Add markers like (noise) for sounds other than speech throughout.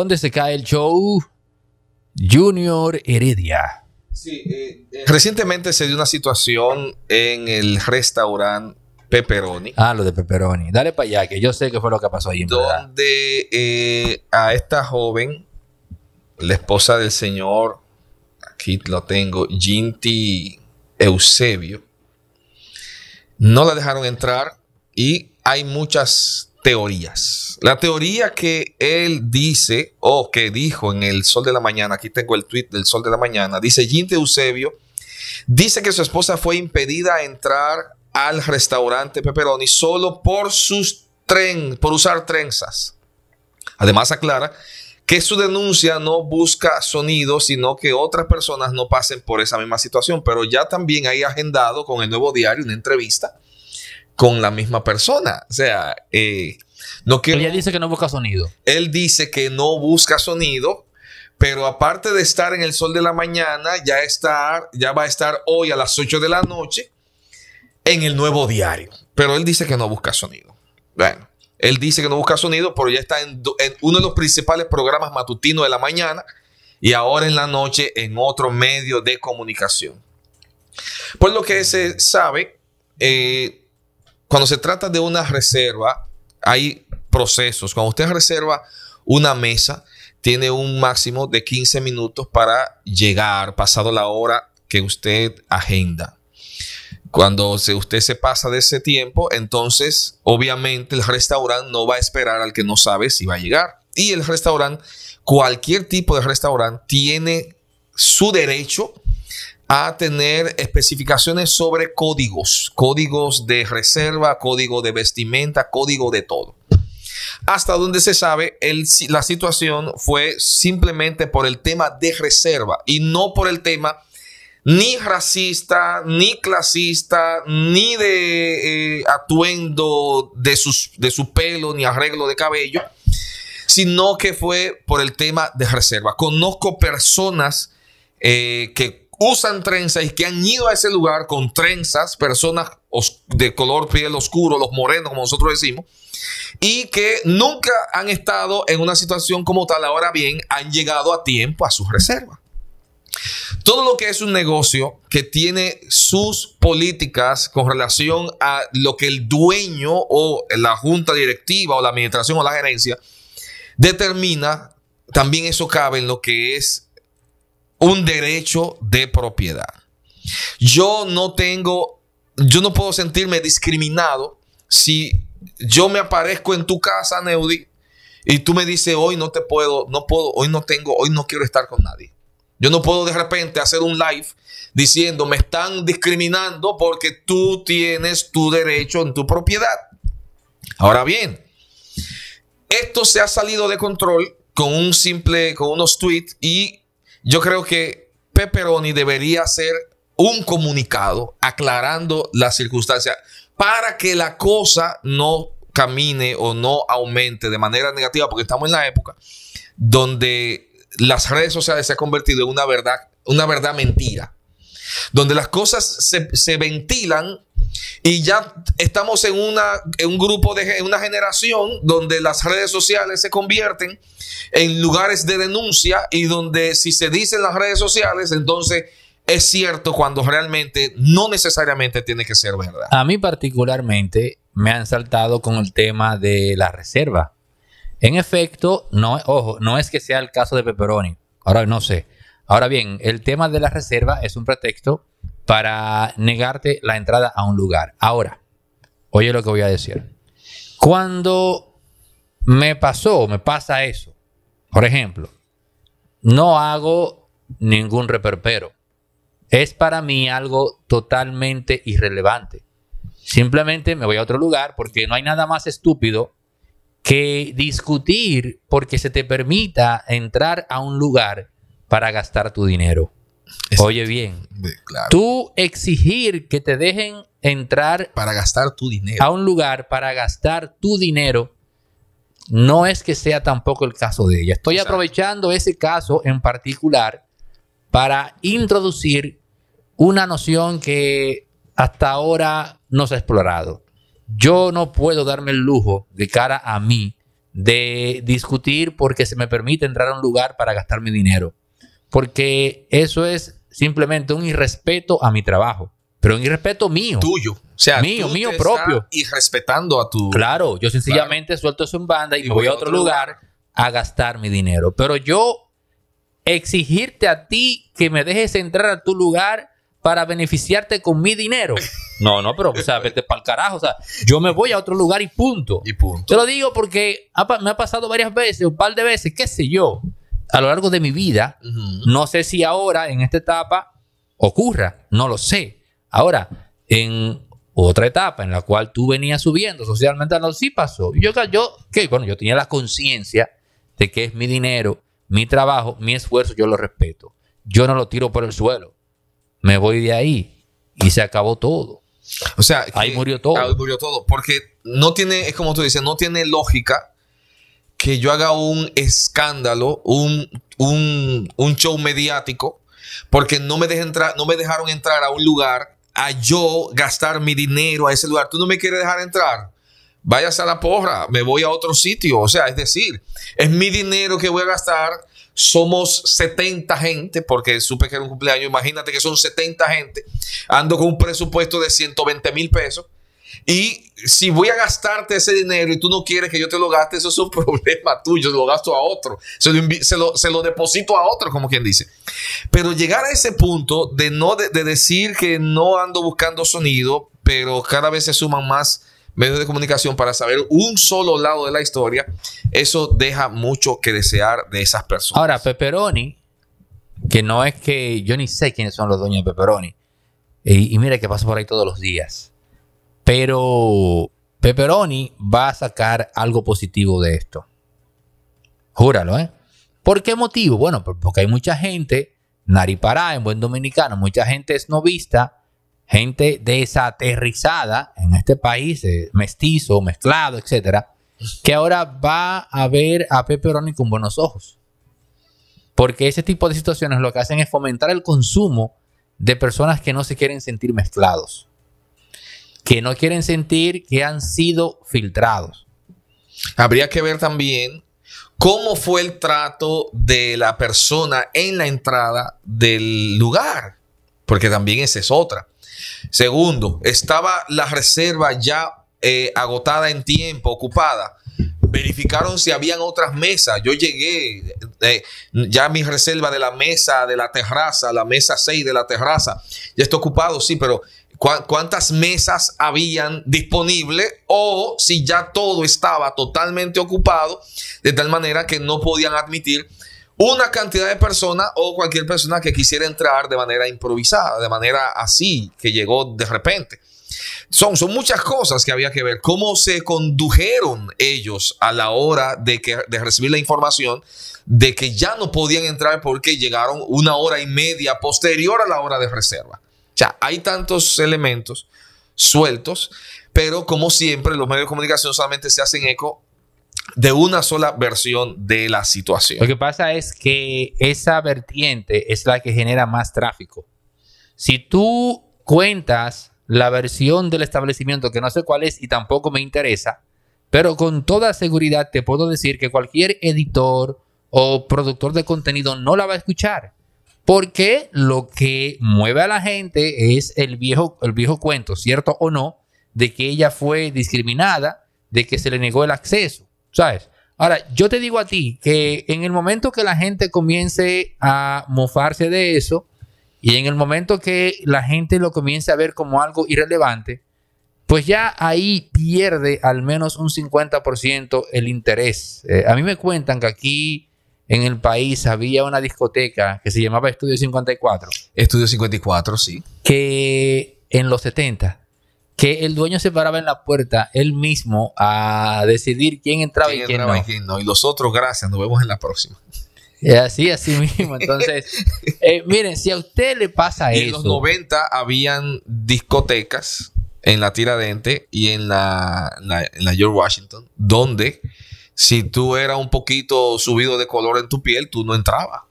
¿Dónde se cae el show? Junior Heredia. Sí, eh, eh, recientemente se dio una situación en el restaurante Pepperoni. Ah, lo de Pepperoni. Dale para allá, que yo sé qué fue lo que pasó allí. Donde eh, a esta joven, la esposa del señor, aquí lo tengo, Ginti Eusebio, no la dejaron entrar y hay muchas teorías. La teoría que él dice o que dijo en El Sol de la Mañana, aquí tengo el tweet del Sol de la Mañana, dice Ginte Eusebio, dice que su esposa fue impedida a entrar al restaurante Pepperoni solo por sus tren, por usar trenzas. Además aclara que su denuncia no busca sonido, sino que otras personas no pasen por esa misma situación, pero ya también hay agendado con el nuevo diario una entrevista con la misma persona. O sea, eh, no que... Ella dice que no busca sonido. Él dice que no busca sonido, pero aparte de estar en el sol de la mañana, ya, ya va a estar hoy a las 8 de la noche en el nuevo diario. Pero él dice que no busca sonido. Bueno, él dice que no busca sonido, pero ya está en, uno de los principales programas matutinos de la mañana y ahora en la noche en otro medio de comunicación. Por lo que se sabe, eh, cuando se trata de una reserva, hay procesos. Cuando usted reserva una mesa, tiene un máximo de 15 minutos para llegar, pasado la hora que usted agenda. Cuando usted se pasa de ese tiempo, entonces obviamente el restaurante no va a esperar al que no sabe si va a llegar. Y el restaurante, cualquier tipo de restaurante, tiene su derecho a tener especificaciones sobre códigos, códigos de reserva, código de vestimenta, código de todo. Hasta donde se sabe, la situación fue simplemente por el tema de reserva y no por el tema ni racista, ni clasista, ni de eh, atuendo de, sus, de su pelo, ni arreglo de cabello, sino que fue por el tema de reserva. Conozco personas eh, que usan trenzas y que han ido a ese lugar con trenzas, personas de color piel oscuro, los morenos, como nosotros decimos, y que nunca han estado en una situación como tal. Ahora bien, han llegado a tiempo a sus reservas. Todo lo que es un negocio que tiene sus políticas con relación a lo que el dueño o la junta directiva o la administración o la gerencia determina, también eso cabe en lo que es un derecho de propiedad. Yo no tengo, yo no puedo sentirme discriminado si yo me aparezco en tu casa, Neudi, y tú me dices, hoy no te puedo, no puedo, hoy no tengo, hoy no quiero estar con nadie. Yo no puedo de repente hacer un live diciendo, me están discriminando porque tú tienes tu derecho en tu propiedad. Ahora bien, esto se ha salido de control con un simple, con unos tweets y yo creo que Pepperoni debería hacer un comunicado aclarando las circunstancias para que la cosa no camine o no aumente de manera negativa, porque estamos en la época donde las redes sociales se han convertido en una verdad, una verdad mentira, donde las cosas se, se ventilan y ya estamos en, una, un grupo, de una generación donde las redes sociales se convierten en lugares de denuncia y donde si se dicen las redes sociales, entonces es cierto cuando realmente no necesariamente tiene que ser verdad. A mí particularmente me han saltado con el tema de la reserva. En efecto, no, ojo, no es que sea el caso de Pepperoni. Ahora no sé. Ahora bien, el tema de la reserva es un pretexto para negarte la entrada a un lugar. Ahora, oye lo que voy a decir. Cuando me pasó, me pasa eso, por ejemplo, no hago ningún reperpero. Es para mí algo totalmente irrelevante. Simplemente me voy a otro lugar porque no hay nada más estúpido que discutir porque se te permita entrar a un lugar para gastar tu dinero. Oye bien, tú exigir que te dejen entrar para gastar tu dinero a un lugar para gastar tu dinero no es que sea tampoco el caso de ella. Estoy aprovechando ese caso en particular para introducir una noción que hasta ahora no se ha explorado. Yo no puedo darme el lujo de cara a mí de discutir porque se me permite entrar a un lugar para gastar mi dinero porque eso es simplemente un irrespeto a mi trabajo, pero un irrespeto mío. Tuyo. O sea, mío, mío propio. Y respetando a tu. Claro, yo sencillamente suelto eso en banda y, me voy, a otro, lugar, a gastar mi dinero. Pero yo exigirte a ti que me dejes entrar a tu lugar para beneficiarte con mi dinero. (laughs) No, no, pero, o sea, vete para el carajo. O sea, yo me voy a otro lugar y punto. Y punto. Te lo digo porque me ha pasado varias veces, un par de veces, qué sé yo a lo largo de mi vida. No sé si ahora, en esta etapa, ocurra, no lo sé. Ahora, en otra etapa en la cual tú venías subiendo socialmente, no, sí pasó. Yo, yo, que, bueno, yo tenía la conciencia de que es mi dinero, mi trabajo, mi esfuerzo, yo lo respeto. Yo no lo tiro por el suelo. Me voy de ahí y se acabó todo. O sea, ahí murió todo. Ahí murió todo, porque no tiene, es como tú dices, no tiene lógica que yo haga un escándalo, un, un, un show mediático, porque no me, entrar, no me dejaron entrar a un lugar, a yo gastar mi dinero a ese lugar. Tú no me quieres dejar entrar. Váyase a la porra, me voy a otro sitio. O sea, es decir, es mi dinero que voy a gastar. Somos 70 gente, porque supe que era un cumpleaños. Imagínate que son 70 gente. Ando con un presupuesto de 120 mil pesos. Y si voy a gastarte ese dinero y tú no quieres que yo te lo gaste, eso es un (laughs) problema tuyo, lo gasto a otro, se lo, se deposito a otro, como quien dice. Pero llegar a ese punto de, no, de, decir que no ando buscando sonido, pero cada vez se suman más medios de comunicación para saber un solo lado de la historia, eso deja mucho que desear de esas personas. Ahora, Pepperoni, que no es que yo ni sé quiénes son los dueños de Pepperoni, y, mire mira que pasa por ahí todos los días pero Pepperoni va a sacar algo positivo de esto. Júralo, ¿eh? ¿Por qué motivo? Bueno, porque hay mucha gente, naripará, en buen dominicano, mucha gente es esnovista, gente desaterrizada en este país, eh, mestizo, mezclado, etcétera, que ahora va a ver a Pepperoni con buenos ojos. Porque ese tipo de situaciones lo que hacen es fomentar el consumo de personas que no se quieren sentir mezclados que no quieren sentir que han sido filtrados. Habría que ver también cómo fue el trato de la persona en la entrada del lugar, porque también esa es otra. Segundo, estaba la reserva ya eh, agotada en tiempo, ocupada. Verificaron si habían otras mesas. Yo llegué, eh, ya mi reserva de la mesa de la terraza, la mesa 6 de la terraza, ya está ocupado, sí, pero cuántas mesas habían disponible o si ya todo estaba totalmente ocupado, de tal manera que no podían admitir una cantidad de personas o cualquier persona que quisiera entrar de manera improvisada, de manera así, que llegó de repente. Son, son muchas cosas que había que ver, cómo se condujeron ellos a la hora de, que, de recibir la información de que ya no podían entrar porque llegaron una hora y media posterior a la hora de reserva sea, hay tantos elementos sueltos, pero como siempre los medios de comunicación solamente se hacen eco de una sola versión de la situación. Lo que pasa es que esa vertiente es la que genera más tráfico. Si tú cuentas la versión del establecimiento, que no sé cuál es y tampoco me interesa, pero con toda seguridad te puedo decir que cualquier editor o productor de contenido no la va a escuchar. Porque lo que mueve a la gente es el viejo, el viejo cuento, cierto o no, de que ella fue discriminada, de que se le negó el acceso, ¿sabes? Ahora, yo te digo a ti que en el momento que la gente comience a mofarse de eso y en el momento que la gente lo comience a ver como algo irrelevante, pues ya ahí pierde al menos un 50% el interés. Eh, a mí me cuentan que aquí en el país había una discoteca que se llamaba Estudio 54. Estudio 54, sí. Que en los 70, que el dueño se paraba en la puerta él mismo a decidir quién entraba, y, quién no. y los otros, gracias, nos vemos en la próxima. Así, así mismo. Entonces, (laughs) eh, miren, si a usted le pasa eso. En los 90 habían discotecas en la Tiradente y en la, en en la George Washington, donde si tú eras un poquito subido de color en tu piel, tú no entrabas.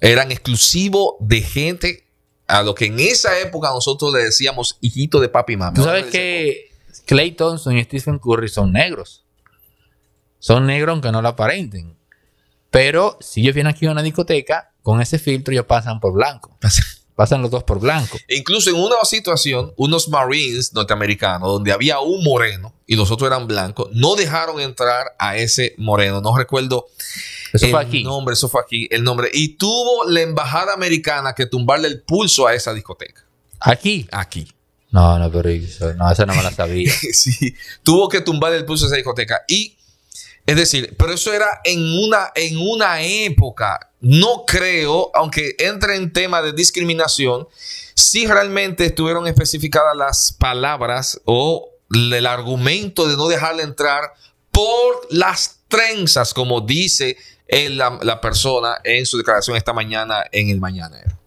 Eran exclusivos de gente a lo que en esa época nosotros le decíamos hijito de papi y mamá. Tú sabes que Clay Thompson y Stephen Curry son negros. Son negros aunque no lo aparenten. Pero si ellos vienen aquí a una discoteca, con ese filtro ellos pasan por blanco. Pasan los dos por blanco. E incluso en una situación, unos Marines norteamericanos, donde había un moreno y los otros eran blancos, no dejaron entrar a ese moreno. No recuerdo el nombre, eso fue aquí, el nombre. Y tuvo la embajada americana que tumbarle el pulso a esa discoteca. ¿Aquí? Aquí. No, no, pero eso, no, esa no me la sabía. (laughs) sí, tuvo que tumbarle el pulso a esa discoteca. Y es decir, pero eso era en una, en una época. No creo, aunque entre en tema de discriminación, si realmente estuvieron especificadas las palabras o el argumento de no dejarle entrar por las trenzas, como dice la, la, persona en su declaración esta mañana en el mañanero.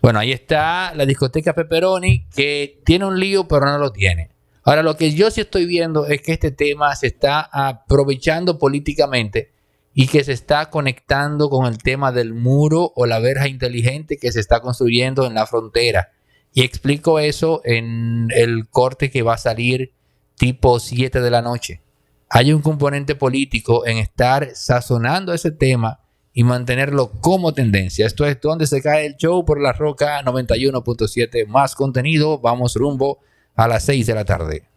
Bueno, ahí está la discoteca Pepperoni, que tiene un lío, pero no lo tiene. Ahora, lo que yo sí estoy viendo es que este tema se está aprovechando políticamente y que se está conectando con el tema del muro o la verja inteligente que se está construyendo en la frontera. Y explico eso en el corte que va a salir tipo 7 de la noche. Hay un componente político en estar sazonando ese tema y mantenerlo como tendencia. Esto es donde se cae el show por la roca 91.7. Más contenido, vamos rumbo a las 6 de la tarde.